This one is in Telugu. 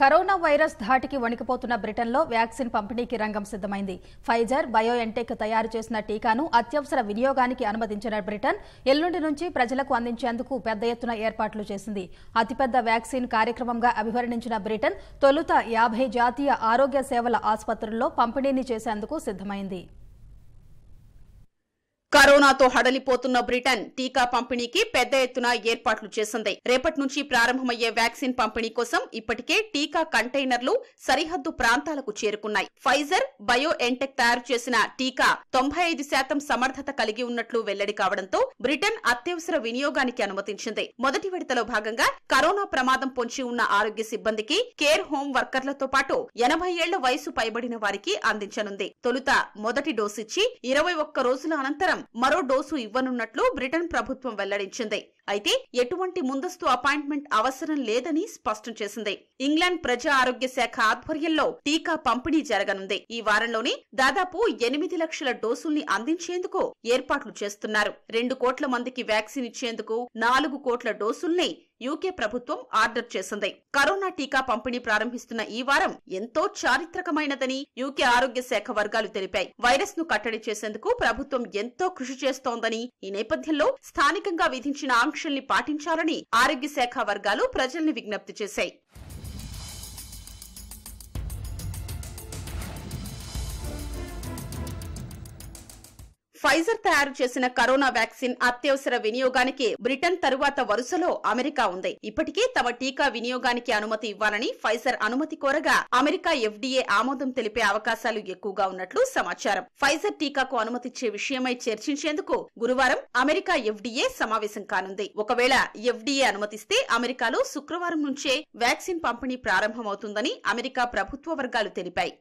కరోనా వైరస్ ధాటికి వణికిపోతున్న బ్రిటన్లో వ్యాక్సిన్ పంపిణీకి రంగం సిద్దమైంది ఫైజర్ బయోఎన్టెక్ తయారు చేసిన టీకాను అత్యవసర వినియోగానికి అనుమతించిన బ్రిటన్ ఎల్లుండి నుంచి ప్రజలకు అందించేందుకు పెద్ద ఎత్తున ఏర్పాట్లు చేసింది అతిపెద్ద వ్యాక్సిన్ కార్యక్రమంగా అభివర్ణించిన బ్రిటన్ తొలుత యాభై జాతీయ ఆరోగ్య సేవల ఆసుపత్రుల్లో పంపిణీని చేసేందుకు సిద్దమైంది కరోనాతో హడలిపోతున్న బ్రిటన్ టీకా పంపిణీకి పెద్ద ఎత్తున ఏర్పాట్లు చేసింది రేపటి నుంచి ప్రారంభమయ్యే వ్యాక్సిన్ పంపిణీ కోసం ఇప్పటికే టీకా కంటైనర్లు సరిహద్దు ప్రాంతాలకు చేరుకున్నాయి ఫైజర్ బయో ఎంటెక్ తయారు చేసిన టీకా తొంభై ఐదు శాతం సమర్థత కలిగి ఉన్నట్లు వెల్లడి కావడంతో బ్రిటన్ అత్యవసర వినియోగానికి అనుమతించింది మొదటి విడతలో భాగంగా కరోనా ప్రమాదం పొంచి ఉన్న ఆరోగ్య సిబ్బందికి కేర్ హోం వర్కర్లతో పాటు ఎనభై ఏళ్ల వయసు పైబడిన వారికి అందించనుంది తొలుత మొదటి ఇచ్చి ఇరవై ఒక్క రోజుల అనంతరం మరో డోసు ఇవ్వనున్నట్లు బ్రిటన్ ప్రభుత్వం వెల్లడించింది అయితే ఎటువంటి ముందస్తు అపాయింట్మెంట్ అవసరం లేదని స్పష్టం చేసింది ఇంగ్లాండ్ ప్రజా ఆరోగ్య శాఖ ఆధ్వర్యంలో టీకా పంపిణీ జరగనుంది ఈ వారంలోనే దాదాపు ఎనిమిది లక్షల డోసుల్ని అందించేందుకు ఏర్పాట్లు చేస్తున్నారు రెండు కోట్ల మందికి వ్యాక్సిన్ ఇచ్చేందుకు నాలుగు కోట్ల డోసుల్ని యూకే ప్రభుత్వం ఆర్డర్ చేసింది కరోనా టీకా పంపిణీ ప్రారంభిస్తున్న ఈ వారం ఎంతో చారిత్రకమైనదని యూకే ఆరోగ్య శాఖ వర్గాలు తెలిపాయి వైరస్ ను కట్టడి చేసేందుకు ప్రభుత్వం ఎంతో కృషి చేస్తోందని ఈ నేపథ్యంలో స్థానికంగా విధించిన ఆంక్ష ఆకాంక్షల్ని పాటించాలని ఆరోగ్య శాఖ వర్గాలు ప్రజల్ని విజ్ఞప్తి చేశాయి ఫైజర్ తయారు చేసిన కరోనా వ్యాక్సిన్ అత్యవసర వినియోగానికి బ్రిటన్ తరువాత వరుసలో అమెరికా ఉంది ఇప్పటికే తమ టీకా వినియోగానికి అనుమతి ఇవ్వాలని ఫైజర్ అనుమతి కోరగా అమెరికా ఎఫ్డీఏ ఆమోదం తెలిపే అవకాశాలు ఎక్కువగా ఉన్నట్లు సమాచారం ఫైజర్ టీకాకు అనుమతిచ్చే విషయమై చర్చించేందుకు గురువారం అమెరికా ఎఫ్డీఏ సమావేశం కానుంది ఒకవేళ ఎఫ్డీఏ అనుమతిస్తే అమెరికాలో శుక్రవారం నుంచే వ్యాక్సిన్ పంపిణీ ప్రారంభమవుతుందని అమెరికా ప్రభుత్వ వర్గాలు తెలిపాయి